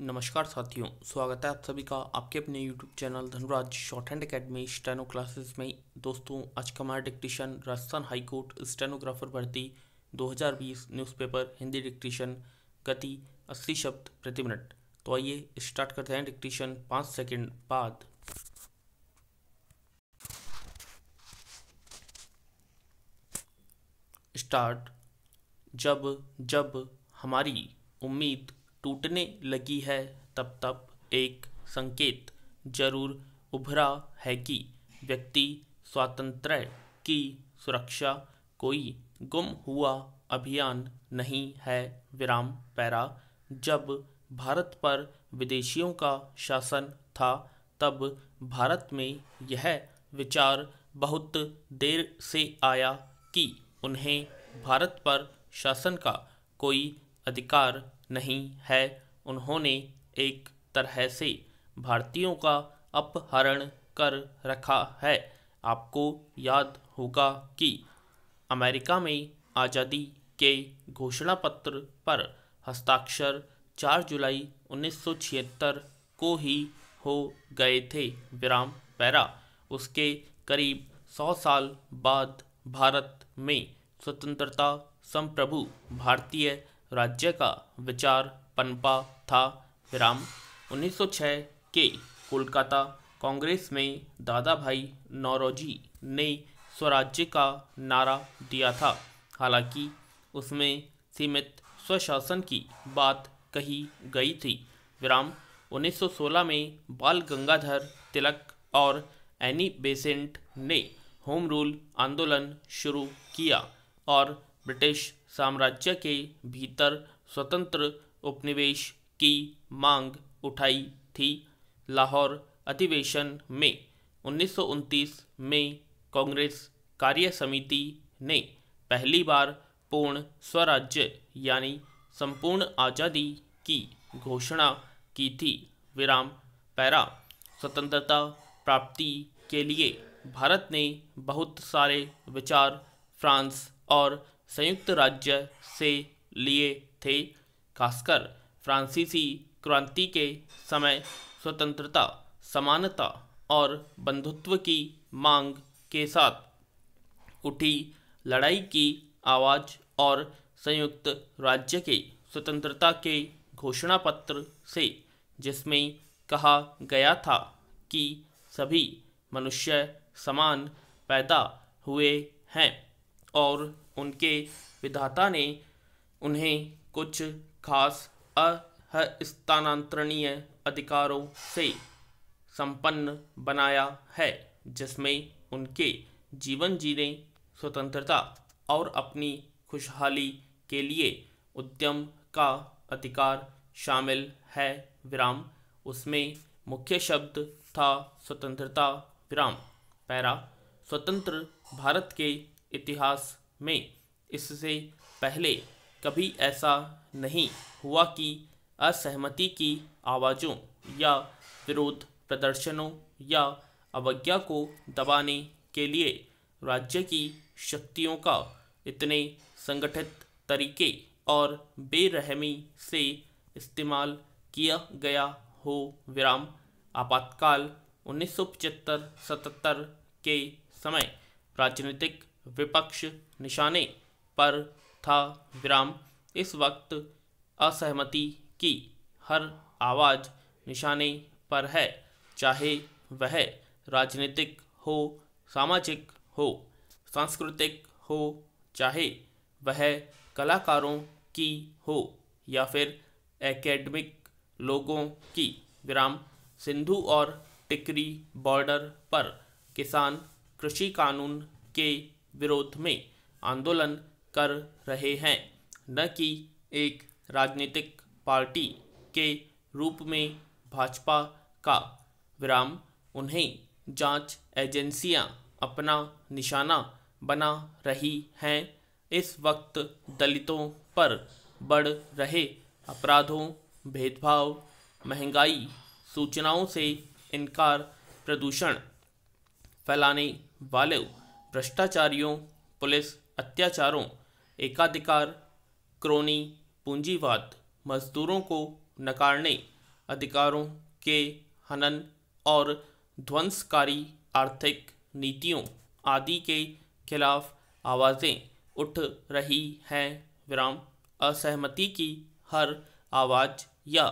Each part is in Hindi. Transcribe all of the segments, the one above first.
नमस्कार साथियों स्वागत है आप सभी का आपके अपने YouTube channel Dhanraj shorthand academy steno classes में दोस्तों आज का हमारा डिक्टिशन राजस्थान हाईकोर्ट स्टेनोग्राफर भर्ती 2020 न्यूज़पेपर हिंदी डिक्टिशन गति 80 शब्द प्रति मिनट तो आइए स्टार्ट करते हैं डिक्टिशन पाँच सेकेंड बाद स्टार्ट जब जब हमारी उम्मीद टूटने लगी है तब तब एक संकेत जरूर उभरा है कि व्यक्ति स्वातंत्र की सुरक्षा कोई गुम हुआ अभियान नहीं है विराम पैरा जब भारत पर विदेशियों का शासन था तब भारत में यह विचार बहुत देर से आया कि उन्हें भारत पर शासन का कोई अधिकार नहीं है उन्होंने एक तरह से भारतीयों का अपहरण कर रखा है आपको याद होगा कि अमेरिका में आज़ादी के घोषणा पत्र पर हस्ताक्षर 4 जुलाई 1976 को ही हो गए थे विराम पैरा उसके करीब 100 साल बाद भारत में स्वतंत्रता संप्रभु भारतीय राज्य का विचार पनपा था विराम 1906 के कोलकाता कांग्रेस में दादा भाई नौरोजी ने स्वराज्य का नारा दिया था हालांकि उसमें सीमित स्वशासन की बात कही गई थी विराम 1916 में बाल गंगाधर तिलक और एनी बेसेंट ने होम रूल आंदोलन शुरू किया और ब्रिटिश साम्राज्य के भीतर स्वतंत्र उपनिवेश की मांग उठाई थी लाहौर अधिवेशन में उन्नीस में कांग्रेस कार्य समिति ने पहली बार पूर्ण स्वराज्य यानी संपूर्ण आज़ादी की घोषणा की थी विराम पैरा स्वतंत्रता प्राप्ति के लिए भारत ने बहुत सारे विचार फ्रांस और संयुक्त राज्य से लिए थे खासकर फ्रांसीसी क्रांति के समय स्वतंत्रता समानता और बंधुत्व की मांग के साथ उठी लड़ाई की आवाज़ और संयुक्त राज्य के स्वतंत्रता के घोषणा पत्र से जिसमें कहा गया था कि सभी मनुष्य समान पैदा हुए हैं और उनके विधाता ने उन्हें कुछ खास अस्थानांतरणीय अधिकारों से संपन्न बनाया है जिसमें उनके जीवन जीने स्वतंत्रता और अपनी खुशहाली के लिए उद्यम का अधिकार शामिल है विराम उसमें मुख्य शब्द था स्वतंत्रता विराम पैरा स्वतंत्र भारत के इतिहास में इससे पहले कभी ऐसा नहीं हुआ कि असहमति की आवाज़ों या विरोध प्रदर्शनों या अवज्ञा को दबाने के लिए राज्य की शक्तियों का इतने संगठित तरीके और बेरहमी से इस्तेमाल किया गया हो विराम आपातकाल उन्नीस सौ के समय राजनीतिक विपक्ष निशाने पर था विराम इस वक्त असहमति की हर आवाज़ निशाने पर है चाहे वह राजनीतिक हो सामाजिक हो सांस्कृतिक हो चाहे वह कलाकारों की हो या फिर एकेडमिक लोगों की विराम सिंधु और टिकरी बॉर्डर पर किसान कृषि कानून के विरोध में आंदोलन कर रहे हैं न कि एक राजनीतिक पार्टी के रूप में भाजपा का विराम उन्हें जांच एजेंसियां अपना निशाना बना रही हैं इस वक्त दलितों पर बढ़ रहे अपराधों भेदभाव महंगाई सूचनाओं से इनकार प्रदूषण फैलाने वाले भ्रष्टाचारियों पुलिस अत्याचारों एकाधिकार क्रोनी पूंजीवाद मजदूरों को नकारने अधिकारों के हनन और ध्वंसकारी आर्थिक नीतियों आदि के खिलाफ आवाज़ें उठ रही हैं विराम असहमति की हर आवाज़ या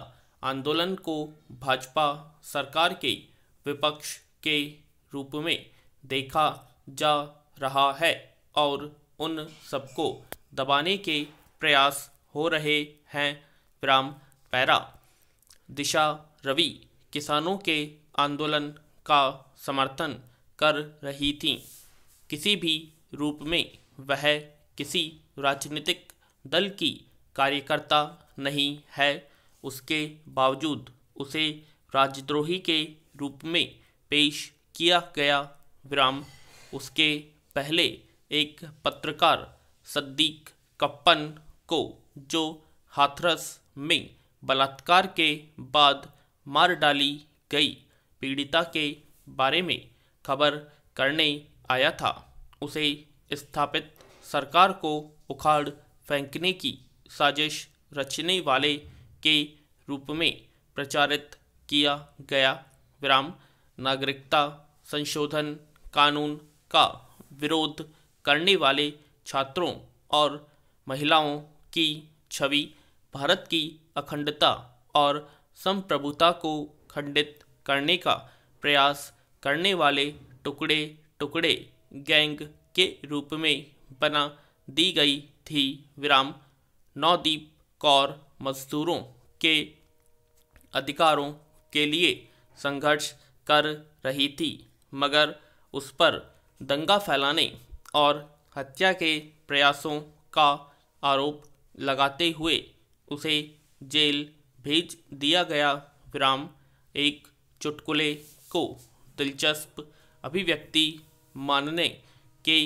आंदोलन को भाजपा सरकार के विपक्ष के रूप में देखा जा रहा है और उन सबको दबाने के प्रयास हो रहे हैं विराम पैरा दिशा रवि किसानों के आंदोलन का समर्थन कर रही थी किसी भी रूप में वह किसी राजनीतिक दल की कार्यकर्ता नहीं है उसके बावजूद उसे राजद्रोही के रूप में पेश किया गया विराम उसके पहले एक पत्रकार सद्दीक कप्पन को जो हाथरस में बलात्कार के बाद मार डाली गई पीड़िता के बारे में खबर करने आया था उसे स्थापित सरकार को उखाड़ फेंकने की साजिश रचने वाले के रूप में प्रचारित किया गया विराम नागरिकता संशोधन कानून का विरोध करने वाले छात्रों और महिलाओं की छवि भारत की अखंडता और संप्रभुता को खंडित करने का प्रयास करने वाले टुकड़े टुकड़े गैंग के रूप में बना दी गई थी विराम नौदीप कौर मजदूरों के अधिकारों के लिए संघर्ष कर रही थी मगर उस पर दंगा फैलाने और हत्या के प्रयासों का आरोप लगाते हुए उसे जेल भेज दिया गया विराम एक चुटकुले को दिलचस्प अभिव्यक्ति मानने के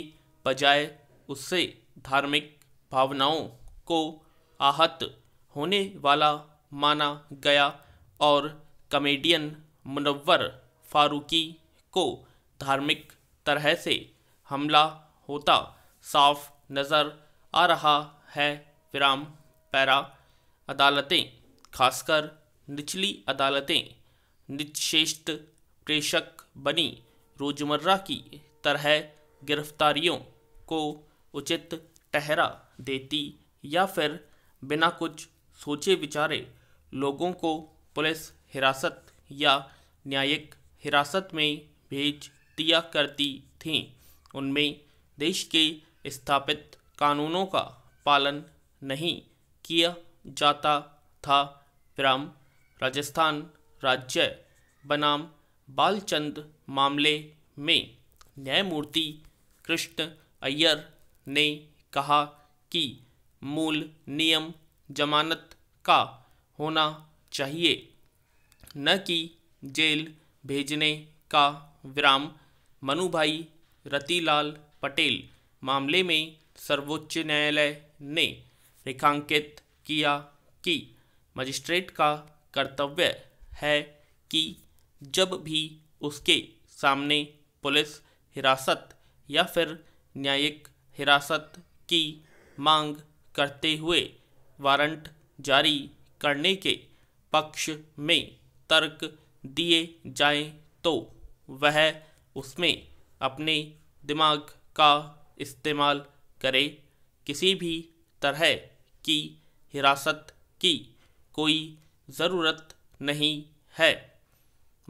बजाय उससे धार्मिक भावनाओं को आहत होने वाला माना गया और कमेडियन मुनव्वर फारूकी को धार्मिक तरह से हमला होता साफ नज़र आ रहा है विराम पैरा अदालतें खासकर निचली अदालतें निश्चेष्ट प्रेषक बनी रोजमर्रा की तरह गिरफ्तारियों को उचित ठहरा देती या फिर बिना कुछ सोचे विचारे लोगों को पुलिस हिरासत या न्यायिक हिरासत में भेज दिया करती थी उनमें देश के स्थापित कानूनों का पालन नहीं किया जाता था फ्रॉम राजस्थान राज्य बनाम बालचंद मामले में न्यायमूर्ति कृष्ण अय्यर ने कहा कि मूल नियम जमानत का होना चाहिए न कि जेल भेजने का विराम मनुभाई रतिलाल पटेल मामले में सर्वोच्च न्यायालय ने रेखांकित किया कि मजिस्ट्रेट का कर्तव्य है कि जब भी उसके सामने पुलिस हिरासत या फिर न्यायिक हिरासत की मांग करते हुए वारंट जारी करने के पक्ष में तर्क दिए जाएं तो वह उसमें अपने दिमाग का इस्तेमाल करें किसी भी तरह की हिरासत की कोई ज़रूरत नहीं है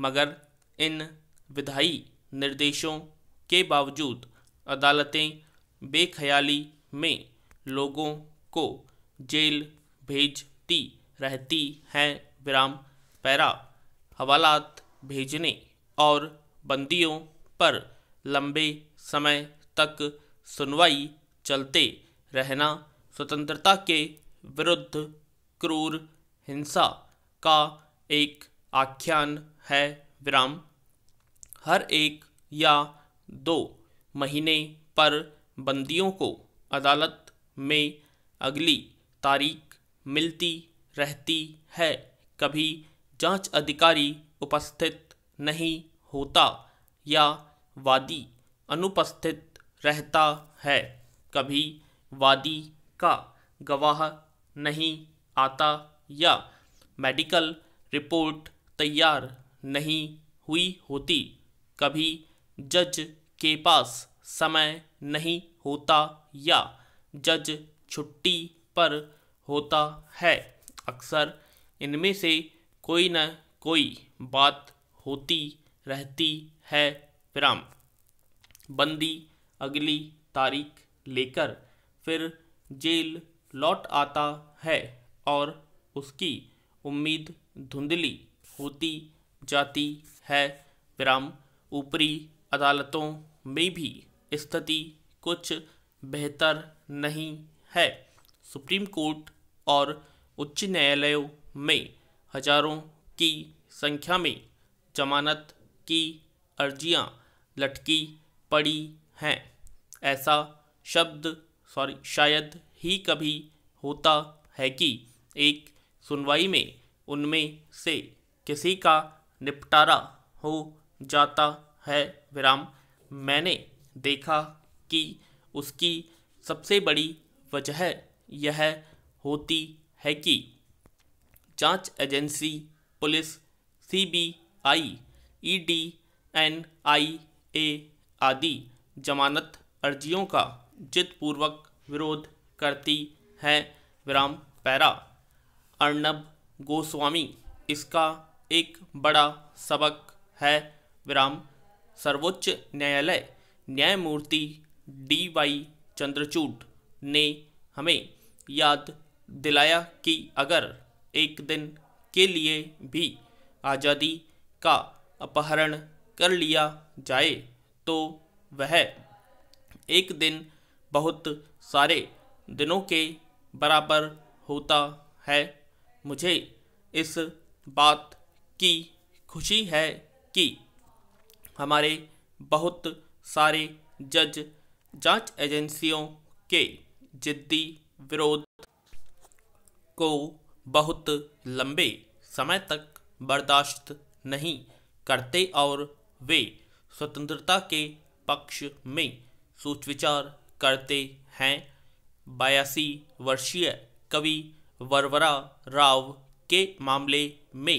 मगर इन विधायी निर्देशों के बावजूद अदालतें बेख्याली में लोगों को जेल भेजती रहती हैं विराम पैरा हवालात भेजने और बंदियों पर लंबे समय तक सुनवाई चलते रहना स्वतंत्रता के विरुद्ध क्रूर हिंसा का एक आख्यान है विराम हर एक या दो महीने पर बंदियों को अदालत में अगली तारीख मिलती रहती है कभी जांच अधिकारी उपस्थित नहीं होता या वादी अनुपस्थित रहता है कभी वादी का गवाह नहीं आता या मेडिकल रिपोर्ट तैयार नहीं हुई होती कभी जज के पास समय नहीं होता या जज छुट्टी पर होता है अक्सर इनमें से कोई न कोई बात होती रहती है विराम बंदी अगली तारीख लेकर फिर जेल लौट आता है और उसकी उम्मीद धुंधली होती जाती है विराम ऊपरी अदालतों में भी स्थिति कुछ बेहतर नहीं है सुप्रीम कोर्ट और उच्च न्यायालयों में हजारों की संख्या में जमानत की अर्जियां लटकी पड़ी हैं ऐसा शब्द सॉरी शायद ही कभी होता है कि एक सुनवाई में उनमें से किसी का निपटारा हो जाता है विराम मैंने देखा कि उसकी सबसे बड़ी वजह यह होती है कि जांच agency police CBI E D N I A आदि जमानत अर्जियों का जितपूर्वक विरोध करती है विराम पैरा अर्णब गोस्वामी इसका एक बड़ा सबक है विराम सर्वोच्च न्यायालय न्यायमूर्ति डी वाई चंद्रचूड ने हमें याद दिलाया कि अगर एक दिन के लिए भी आज़ादी का अपहरण कर लिया जाए तो वह एक दिन बहुत सारे दिनों के बराबर होता है मुझे इस बात की खुशी है कि हमारे बहुत सारे जज जांच एजेंसियों के जिद्दी विरोध को बहुत लंबे समय तक बर्दाश्त नहीं करते और वे स्वतंत्रता के पक्ष में सोच विचार करते हैं बयासी वर्षीय कवि वरवरा राव के मामले में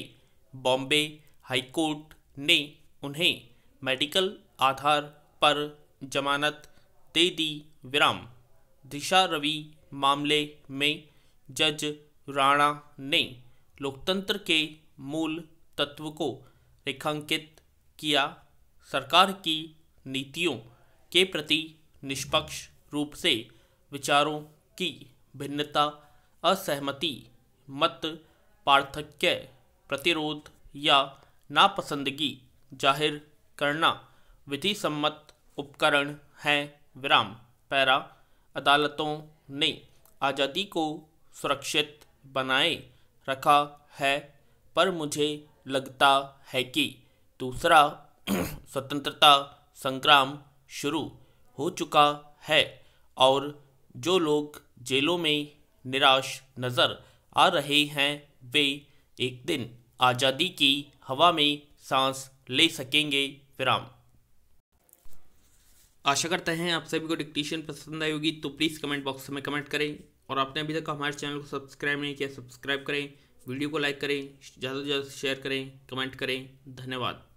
बॉम्बे हाईकोर्ट ने उन्हें मेडिकल आधार पर जमानत दे दी विराम दिशा रवि मामले में जज राणा ने लोकतंत्र के मूल तत्व को रेखांकित किया सरकार की नीतियों के प्रति निष्पक्ष रूप से विचारों की भिन्नता असहमति मत पार्थक्य प्रतिरोध या नापसंदगी जाहिर करना विधि सम्मत उपकरण हैं विराम पैरा अदालतों ने आज़ादी को सुरक्षित बनाए रखा है पर मुझे लगता है कि दूसरा स्वतंत्रता संग्राम शुरू हो चुका है और जो लोग जेलों में निराश नज़र आ रहे हैं वे एक दिन आज़ादी की हवा में सांस ले सकेंगे विराम आशा करते हैं आप सभी को डिक्टेशन पसंद आई होगी तो प्लीज़ कमेंट बॉक्स में कमेंट करें और आपने अभी तक हमारे चैनल को सब्सक्राइब नहीं किया सब्सक्राइब करें वीडियो को लाइक करें ज़्यादा से ज़्यादा शेयर करें कमेंट करें धन्यवाद